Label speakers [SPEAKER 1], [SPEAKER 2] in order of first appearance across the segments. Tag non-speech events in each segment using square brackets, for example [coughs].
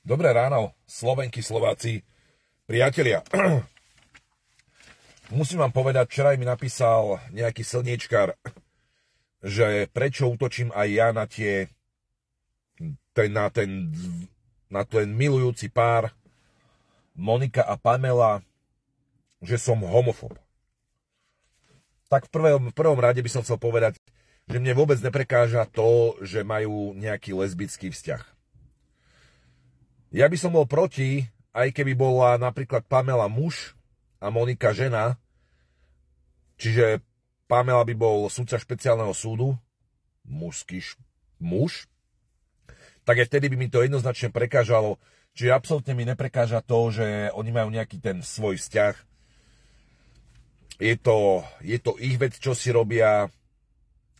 [SPEAKER 1] Dobré ráno, Slovenky, Slováci, priatelia. [clears throat] Musím vám povedať, včera mi napísal nejaký slniečkar, že prečo útočím aj ja na tie ten, na, ten, na ten milujúci pár Monika a Pamela, že som homofob. Tak v prvom, v prvom rade by som chcel povedať, že mne vôbec neprekáža to, že majú nejaký lesbický vzťah ja by som bol proti, aj keby bola napríklad Pamela muž a Monika žena, čiže Pamela by bol sudca špeciálneho súdu, mužský š- muž, tak aj vtedy by mi to jednoznačne prekážalo. Čiže absolútne mi neprekáža to, že oni majú nejaký ten svoj vzťah. Je to, je to ich vec, čo si robia.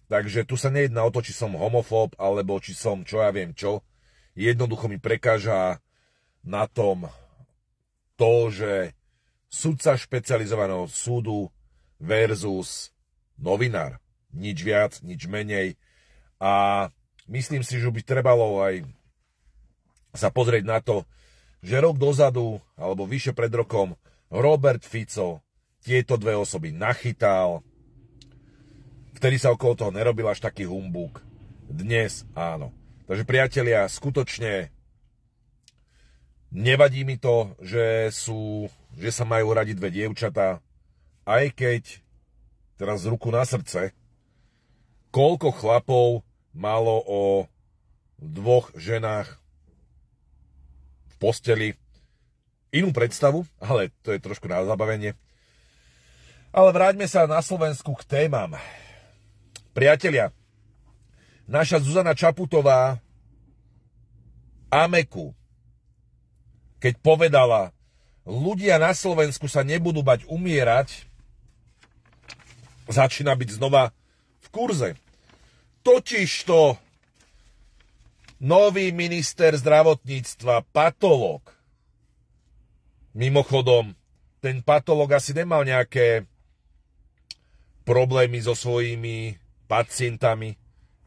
[SPEAKER 1] Takže tu sa nejedná o to, či som homofób, alebo či som čo ja viem čo. Jednoducho mi prekáža na tom to, že sudca špecializovaného súdu versus novinár. Nič viac, nič menej. A myslím si, že by trebalo aj sa pozrieť na to, že rok dozadu, alebo vyše pred rokom, Robert Fico tieto dve osoby nachytal, vtedy sa okolo toho nerobil až taký humbuk. Dnes áno. Takže priatelia, skutočne Nevadí mi to, že, sú, že sa majú radi dve dievčatá, aj keď, teraz ruku na srdce, koľko chlapov malo o dvoch ženách v posteli inú predstavu, ale to je trošku na zabavenie. Ale vráťme sa na Slovensku k témam. Priatelia, naša Zuzana Čaputová Ameku keď povedala, ľudia na Slovensku sa nebudú bať umierať, začína byť znova v kurze. Totižto nový minister zdravotníctva, patolog, mimochodom, ten patológ asi nemal nejaké problémy so svojimi pacientami.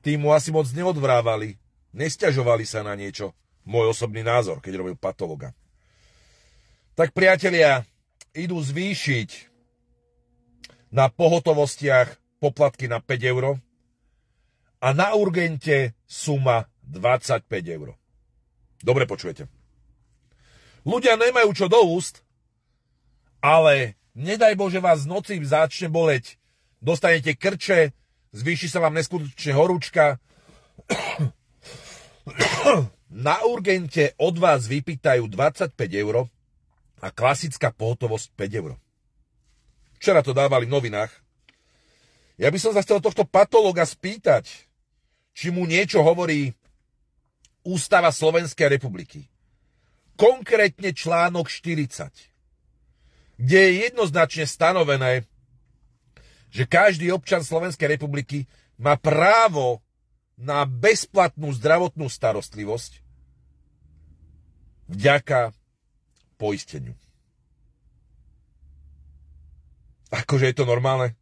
[SPEAKER 1] Tí mu asi moc neodvrávali, nestiažovali sa na niečo. Môj osobný názor, keď robil patologa. Tak priatelia, idú zvýšiť na pohotovostiach poplatky na 5 eur a na urgente suma 25 eur. Dobre počujete. Ľudia nemajú čo do úst, ale nedaj Bože vás v noci začne boleť, dostanete krče, zvýši sa vám neskutočne horúčka, [coughs] na urgente od vás vypýtajú 25 eur a klasická pohotovosť 5 eur. Včera to dávali v novinách. Ja by som sa chcel tohto patologa spýtať, či mu niečo hovorí Ústava Slovenskej republiky. Konkrétne článok 40, kde je jednoznačne stanovené, že každý občan Slovenskej republiky má právo na bezplatnú zdravotnú starostlivosť vďaka poisteniu. Akože je to normálne?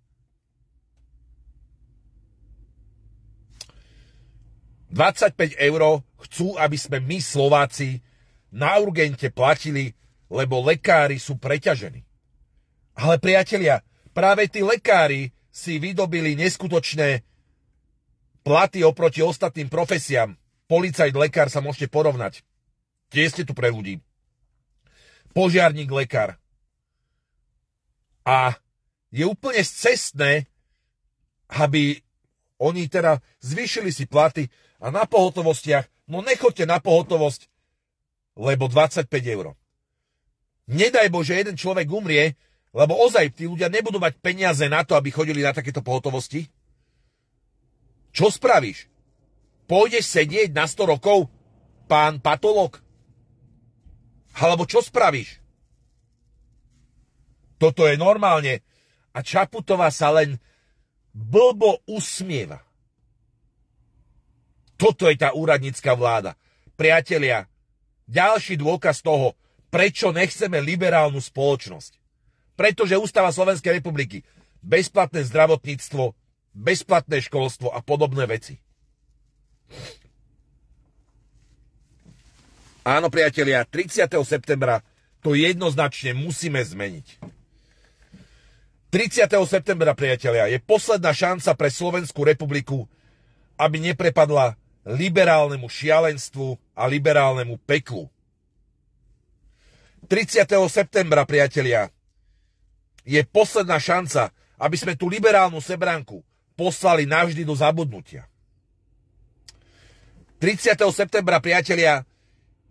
[SPEAKER 1] 25 eur chcú, aby sme my Slováci na urgente platili, lebo lekári sú preťažení. Ale priatelia, práve tí lekári si vydobili neskutočné platy oproti ostatným profesiám. Policajt, lekár sa môžete porovnať. Tie ste tu pre ľudí požiarník, lekár. A je úplne cestné, aby oni teda zvýšili si platy a na pohotovostiach, no nechoďte na pohotovosť, lebo 25 eur. Nedaj Bože, jeden človek umrie, lebo ozaj tí ľudia nebudú mať peniaze na to, aby chodili na takéto pohotovosti. Čo spravíš? Pôjdeš sedieť na 100 rokov, pán patolog? Alebo čo spravíš? Toto je normálne. A Čaputová sa len blbo usmieva. Toto je tá úradnícka vláda. Priatelia, ďalší dôkaz toho, prečo nechceme liberálnu spoločnosť. Pretože Ústava Slovenskej republiky bezplatné zdravotníctvo, bezplatné školstvo a podobné veci. Áno, priatelia, 30. septembra to jednoznačne musíme zmeniť. 30. septembra, priatelia, je posledná šanca pre Slovenskú republiku, aby neprepadla liberálnemu šialenstvu a liberálnemu peklu. 30. septembra, priatelia, je posledná šanca, aby sme tú liberálnu sebranku poslali navždy do zabudnutia. 30. septembra, priatelia,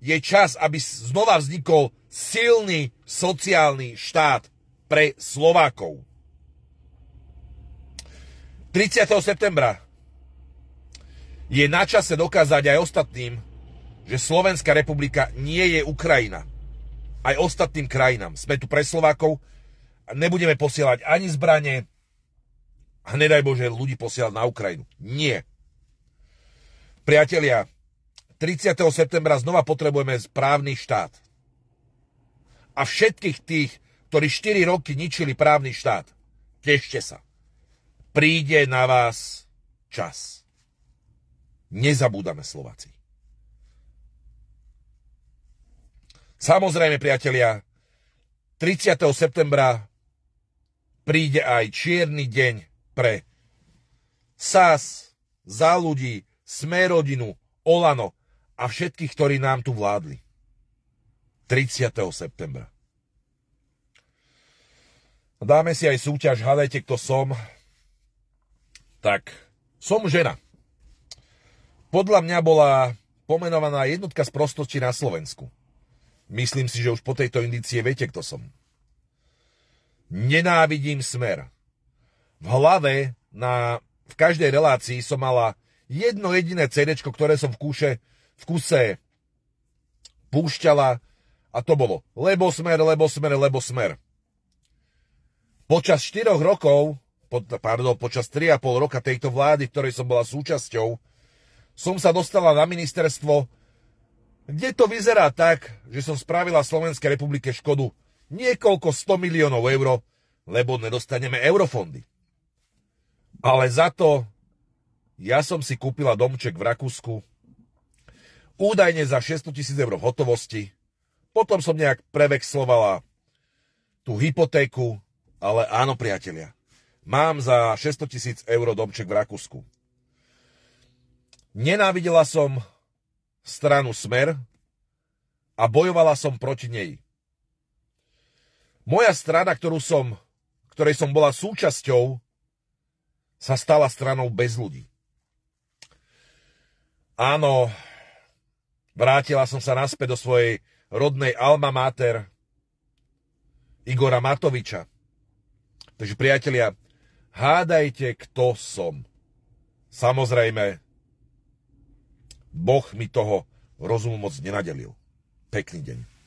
[SPEAKER 1] je čas, aby znova vznikol silný sociálny štát pre Slovákov. 30. septembra je na čase dokázať aj ostatným, že Slovenská republika nie je Ukrajina. Aj ostatným krajinám. Sme tu pre Slovákov a nebudeme posielať ani zbranie a nedaj Bože ľudí posielať na Ukrajinu. Nie. Priatelia, 30. septembra znova potrebujeme právny štát. A všetkých tých, ktorí 4 roky ničili právny štát, tešte sa. Príde na vás čas. Nezabúdame Slováci. Samozrejme, priatelia, 30. septembra príde aj čierny deň pre SAS, za ľudí, Smerodinu, Olano, a všetkých, ktorí nám tu vládli. 30. septembra. No dáme si aj súťaž, hádajte, kto som. Tak, som žena. Podľa mňa bola pomenovaná jednotka z prostosti na Slovensku. Myslím si, že už po tejto indície viete, kto som. Nenávidím smer. V hlave na, v každej relácii som mala jedno jediné CD, ktoré som v kúše v kuse púšťala a to bolo lebo smer, lebo smer, lebo smer. Počas 4 rokov, pardon, počas 3,5 roka tejto vlády, ktorej som bola súčasťou, som sa dostala na ministerstvo, kde to vyzerá tak, že som spravila Slovenskej republike škodu niekoľko 100 miliónov eur, lebo nedostaneme eurofondy. Ale za to ja som si kúpila domček v Rakúsku, údajne za 600 tisíc eur v hotovosti. Potom som nejak prevexlovala tú hypotéku, ale áno, priatelia, mám za 600 tisíc eur domček v Rakúsku. Nenávidela som stranu Smer a bojovala som proti nej. Moja strana, ktorú som, ktorej som bola súčasťou, sa stala stranou bez ľudí. Áno, Vrátila som sa naspäť do svojej rodnej alma mater Igora Matoviča. Takže priatelia, hádajte, kto som. Samozrejme, Boh mi toho rozumu moc nenadelil. Pekný deň.